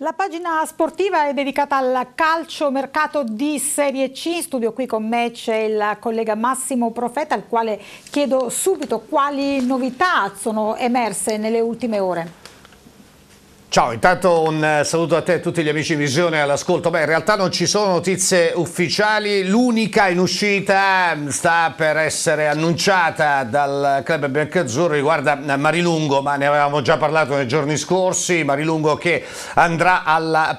La pagina sportiva è dedicata al calcio mercato di Serie C, in studio qui con me c'è il collega Massimo Profeta al quale chiedo subito quali novità sono emerse nelle ultime ore. Ciao, intanto un eh, saluto a te e a tutti gli amici in visione e all'ascolto. Beh, in realtà non ci sono notizie ufficiali, l'unica in uscita ehm, sta per essere annunciata dal club biancazzurro riguarda eh, Marilungo, ma ne avevamo già parlato nei giorni scorsi, Marilungo che andrà alla,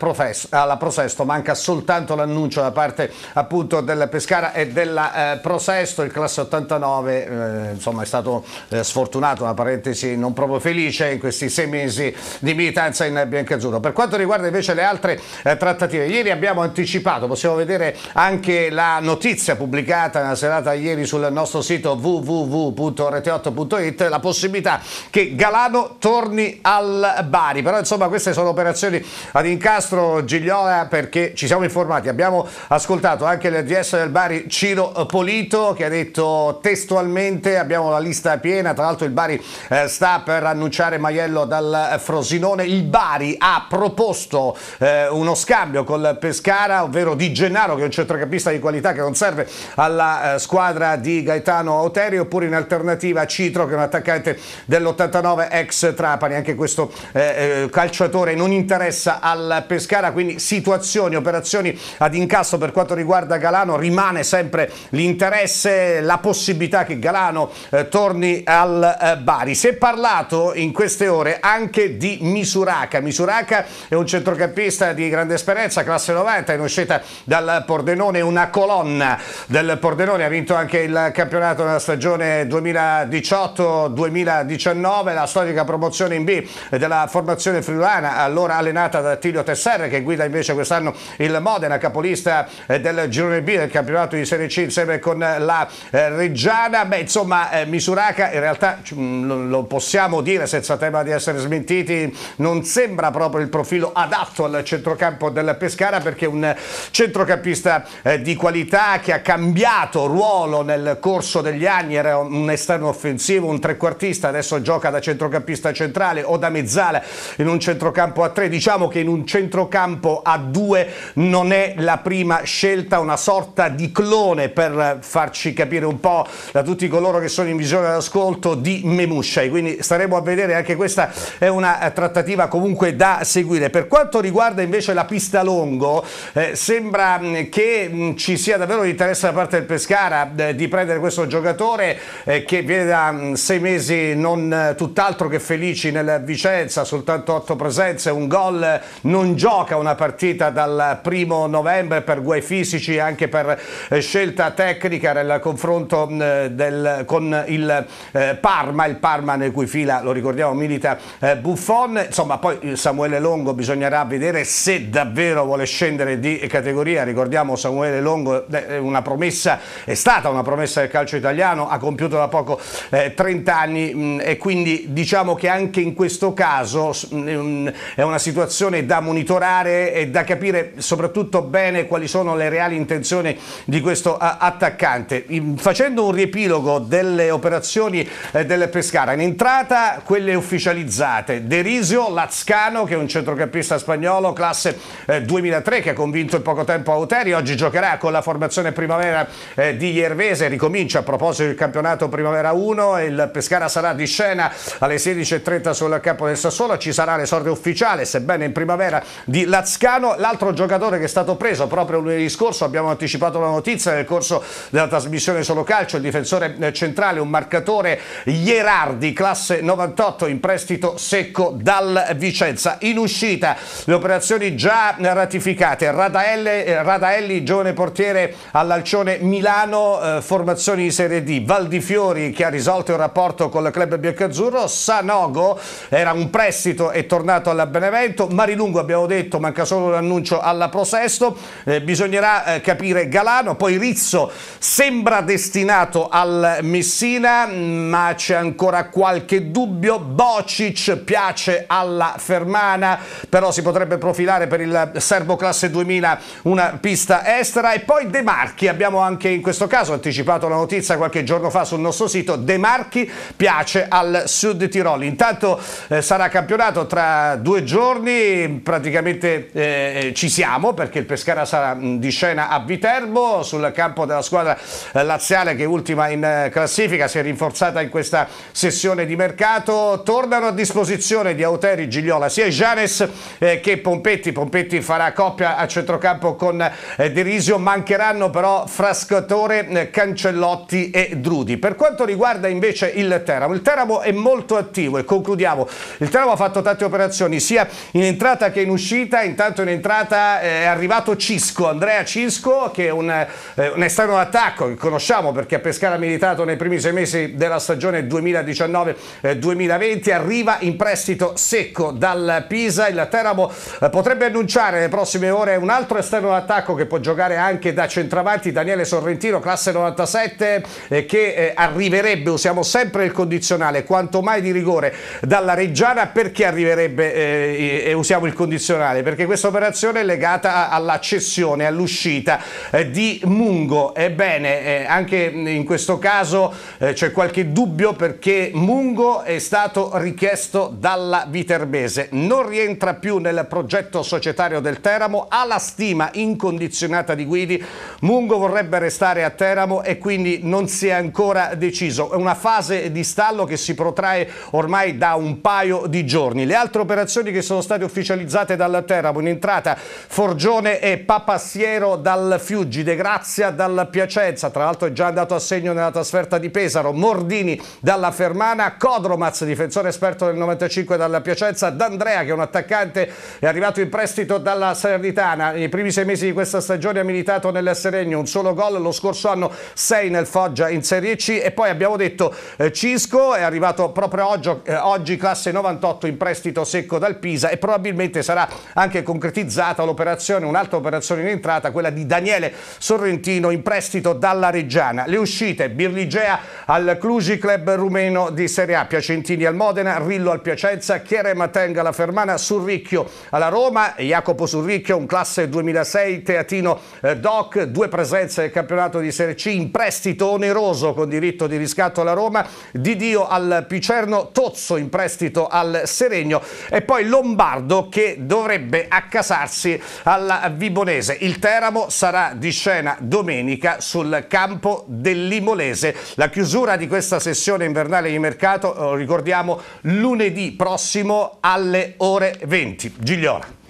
alla Prosesto, manca soltanto l'annuncio da parte appunto del Pescara e della eh, Prosesto, il classe 89 eh, insomma è stato eh, sfortunato, una parentesi non proprio felice in questi sei mesi di militanza presenza in biancazzurro. Per quanto riguarda invece le altre eh, trattative, ieri abbiamo anticipato, possiamo vedere anche la notizia pubblicata nella serata ieri sul nostro sito www.rete8.it, la possibilità che Galano torni al Bari, però insomma queste sono operazioni ad incastro Gigliola perché ci siamo informati, abbiamo ascoltato anche il l'ADS del Bari Ciro Polito che ha detto testualmente abbiamo la lista piena, tra l'altro il Bari eh, sta per annunciare Maiello dal Frosinone, il Bari ha proposto eh, uno scambio col Pescara, ovvero Di Gennaro che è un centrocampista di qualità che non serve alla eh, squadra di Gaetano Oteri, oppure in alternativa Citro che è un attaccante dell'89 ex Trapani, anche questo eh, eh, calciatore non interessa al Pescara, quindi situazioni, operazioni ad incasso per quanto riguarda Galano, rimane sempre l'interesse, la possibilità che Galano eh, torni al eh, Bari. Si è parlato in queste ore anche di misurare Misuraca. Misuraka è un centrocampista di grande esperienza, classe 90, in uscita dal Pordenone, una colonna del Pordenone, ha vinto anche il campionato nella stagione 2018-2019, la storica promozione in B della formazione friulana, allora allenata da Tilio Tesser che guida invece quest'anno il Modena, capolista del girone B del campionato di Serie C insieme con la eh, Reggiana. Beh, insomma, eh, Misuraca in realtà lo possiamo dire senza tema di essere smentiti, non sembra proprio il profilo adatto al centrocampo del Pescara perché un centrocampista eh, di qualità che ha cambiato ruolo nel corso degli anni, era un esterno offensivo, un trequartista, adesso gioca da centrocampista centrale o da mezzala in un centrocampo a tre, diciamo che in un centrocampo a due non è la prima scelta, una sorta di clone per farci capire un po' da tutti coloro che sono in visione d'ascolto di Memusciai, quindi staremo a vedere anche questa è una trattativa con comunque da seguire. Per quanto riguarda invece la pista Longo, eh, sembra mm, che mh, mm, ci sia davvero l'interesse da parte del Pescara eh, di prendere questo giocatore eh, che viene da mh, mm, sei mesi non eh, tutt'altro che felici nel Vicenza, soltanto otto presenze, un gol, non gioca una partita dal primo novembre per guai fisici e anche per eh, scelta tecnica nel confronto del, con il eh, Parma, il Parma nel cui fila, lo ricordiamo, milita Buffon, insomma poi poi eh, Samuele Longo bisognerà vedere se davvero vuole scendere di categoria, ricordiamo Samuele Longo è, promessa, è stata una promessa del calcio italiano, ha compiuto da poco eh, 30 anni mh, mm, e quindi diciamo che anche in questo caso mh, mm, è una situazione da monitorare e da capire soprattutto bene quali sono le reali intenzioni di questo attaccante. Facendo un riepilogo delle operazioni eh, del Pescara, in entrata quelle ufficializzate, Derisio, Lazio Ascano che è un centrocampista spagnolo classe eh, 2003 che ha convinto il poco tempo a Uteri, oggi giocherà con la formazione primavera eh, di Iervese, ricomincia a proposito del campionato primavera 1, il Pescara sarà di scena alle 16.30 sul campo del Sassuolo, ci sarà l'esordio ufficiale sebbene in primavera di Lazcano, l'altro giocatore che è stato preso proprio lunedì scorso, abbiamo anticipato la notizia nel corso della trasmissione solo calcio, il difensore eh, centrale, un marcatore Ierardi, classe 98 in prestito secco dal Vittorio Vicenza. In uscita le operazioni già ratificate, Radaelle, eh, Radaelli, giovane portiere all'Alcione Milano, eh, formazioni di Serie D, Valdifiori che ha risolto il rapporto con il club biancazzurro, Sanogo era un prestito e tornato alla Benevento, Marilungo abbiamo detto manca solo l'annuncio alla Prosesto, eh, bisognerà eh, capire Galano, poi Rizzo sembra destinato al Messina ma c'è ancora qualche dubbio, Bocic piace alla la Fermana, però si potrebbe profilare per il Serbo Classe 2000 una pista estera e poi De Marchi, abbiamo anche in questo caso anticipato la notizia qualche giorno fa sul nostro sito, De Marchi piace al Sud Tirol, intanto eh, sarà campionato tra due giorni, praticamente eh, eh ci siamo perché il Pescara sarà di scena a Viterbo sul campo della squadra eh, laziale che è ultima in eh, classifica, si è rinforzata in questa sessione di mercato, tornano a disposizione di Auteri Gigliola, sia Janes eh, che Pompetti. Pompetti farà coppia a centrocampo con eh, De mancheranno però Frascatore, eh, Cancellotti e Drudi. Per quanto riguarda invece il Teramo, il Teramo è molto attivo e concludiamo. Il Teramo ha fatto tante operazioni sia in entrata che in uscita, intanto in entrata eh, è arrivato Cisco, Andrea Cisco che è un, eh, un esterno attacco che conosciamo perché a Pescara ha militato nei primi sei mesi della stagione 2019-2020, eh, arriva in prestito secco dal Pisa. Il Teramo eh, potrebbe annunciare nelle prossime ore un altro esterno d'attacco che può giocare anche da centravanti. Daniele Sorrentino, classe 97, eh, che eh, arriverebbe, usiamo sempre il condizionale, quanto mai di rigore dalla Reggiana. Perché arriverebbe e usiamo il condizionale? Perché questa operazione è legata alla cessione, all'uscita di Mungo. Ebbene, anche in questo caso c'è qualche dubbio perché Mungo è stato richiesto dalla Viterbe Viterbese non rientra più nel progetto societario del Teramo, ha la stima incondizionata di Guidi, Mungo vorrebbe restare a Teramo e quindi non si è ancora deciso. È una fase di stallo che si protrae ormai da un paio di giorni. Le altre operazioni che sono state ufficializzate dal Teramo in entrata Forgione e Papassiero dal Fiuggi, De Grazia dal Piacenza, tra l'altro è già andato a segno nella trasferta di Pesaro, Mordini dalla Fermana, Codromaz, difensore esperto del 95 dalla Piacenza, forza. D'Andrea, che è un attaccante, è arrivato in prestito dalla Salernitana. Nei primi sei mesi di questa stagione ha militato nel Seregno, un solo gol. Lo scorso anno sei nel Foggia in Serie C. E poi abbiamo detto eh, Cisco, è arrivato proprio oggi, eh, oggi, classe 98, in prestito secco dal Pisa. E probabilmente sarà anche concretizzata l'operazione, un'altra operazione in entrata, quella di Daniele Sorrentino in prestito dalla Reggiana. Le uscite, Birligea al Cluj Club rumeno di Serie A, Piacentini al Modena, Rillo al Piacenza, Chiere Matteo appartenga alla Fermana Surricchio alla Roma, Jacopo Surricchio un classe 2006 teatino eh, doc, due presenze del campionato di Serie C in prestito oneroso con diritto di riscatto alla Roma, Didio al Picerno, Tozzo in prestito al Seregno e poi Lombardo che dovrebbe accasarsi alla Vibonese. Il Teramo sarà di scena domenica sul campo dell'Imolese. La chiusura di questa sessione invernale di mercato, eh, ricordiamo, lunedì prossimo alle ore 20. Gigliola.